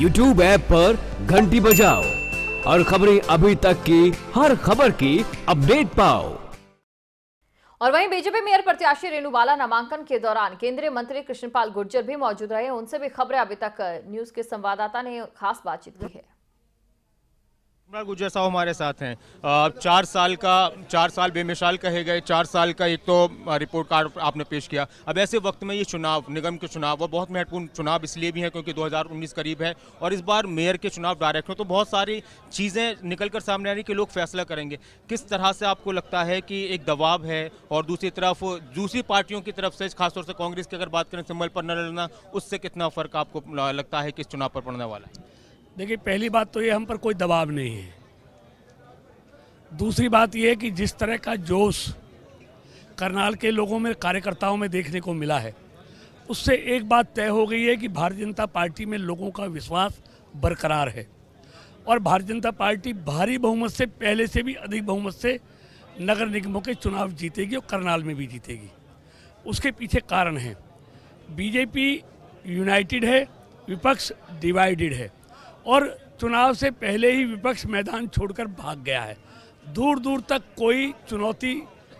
YouTube app पर घंटी बजाओ और खबरें अभी तक की हर खबर की अपडेट पाओ और वहीं बीजेपी मेयर प्रत्याशी रेणु बाला नामांकन के दौरान केंद्रीय मंत्री कृष्णपाल गुर्जर भी मौजूद रहे उनसे भी खबरें अभी तक न्यूज के संवाददाता ने खास बातचीत की है अनुराग गुजर साहब हमारे साथ हैं चार साल का चार साल बेमिसाल कहे गए चार साल का एक तो रिपोर्ट कार्ड आपने पेश किया अब ऐसे वक्त में ये चुनाव निगम के चुनाव वो बहुत महत्वपूर्ण चुनाव इसलिए भी हैं क्योंकि 2019 करीब है और इस बार मेयर के चुनाव डायरेक्ट हो तो बहुत सारी चीज़ें निकल कर सामने आ रही कि लोग फैसला करेंगे किस तरह से आपको लगता है कि एक दबाव है और दूसरी तरफ दूसरी पार्टियों की तरफ से खासतौर से कांग्रेस की अगर बात करें सिम्बल पर न लड़ना उससे कितना फ़र्क आपको लगता है कि चुनाव पर पड़ने वाला है देखिए पहली बात तो ये हम पर कोई दबाव नहीं है दूसरी बात ये है कि जिस तरह का जोश करनाल के लोगों में कार्यकर्ताओं में देखने को मिला है उससे एक बात तय हो गई है कि भारतीय जनता पार्टी में लोगों का विश्वास बरकरार है और भारतीय जनता पार्टी भारी बहुमत से पहले से भी अधिक बहुमत से नगर निगमों के चुनाव जीतेगी और करनाल में भी जीतेगी उसके पीछे कारण हैं बीजेपी यूनाइटेड है विपक्ष डिवाइडेड है और चुनाव से पहले ही विपक्ष मैदान छोड़कर भाग गया है दूर दूर तक कोई चुनौती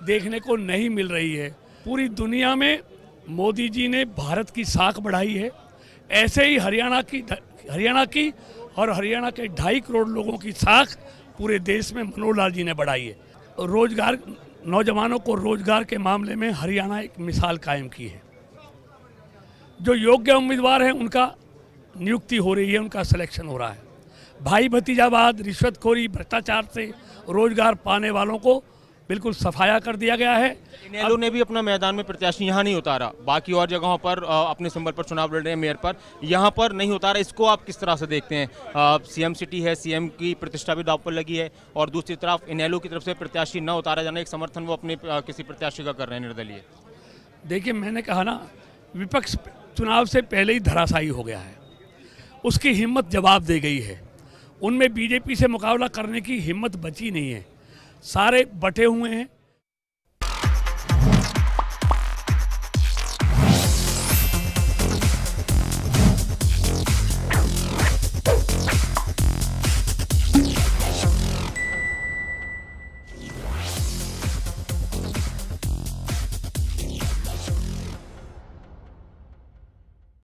देखने को नहीं मिल रही है पूरी दुनिया में मोदी जी ने भारत की साख बढ़ाई है ऐसे ही हरियाणा की हरियाणा की और हरियाणा के ढाई करोड़ लोगों की साख पूरे देश में मनोहर लाल जी ने बढ़ाई है रोजगार नौजवानों को रोजगार के मामले में हरियाणा एक मिसाल कायम की है जो योग्य उम्मीदवार हैं उनका नियुक्ति हो रही है उनका सिलेक्शन हो रहा है भाई भतीजावाद रिश्वतखोरी भ्रष्टाचार से रोजगार पाने वालों को बिल्कुल सफाया कर दिया गया है इनेलो ने भी अपना मैदान में प्रत्याशी यहाँ नहीं उतारा बाकी और जगहों पर अपने संबल पर चुनाव लड़ रहे हैं मेयर पर यहाँ पर नहीं उतारा इसको आप किस तरह से देखते हैं सीएम सिटी है सीएम की प्रतिष्ठा भी दाव पर लगी है और दूसरी तरफ इनेलो की तरफ से प्रत्याशी न उतारा जाना एक समर्थन वो अपने किसी प्रत्याशी का कर रहे हैं निर्दलीय देखिए मैंने कहा ना विपक्ष चुनाव से पहले ही धराशाई हो गया है उसकी हिम्मत जवाब दे गई है उनमें बीजेपी से मुकाबला करने की हिम्मत बची नहीं है सारे बटे हुए हैं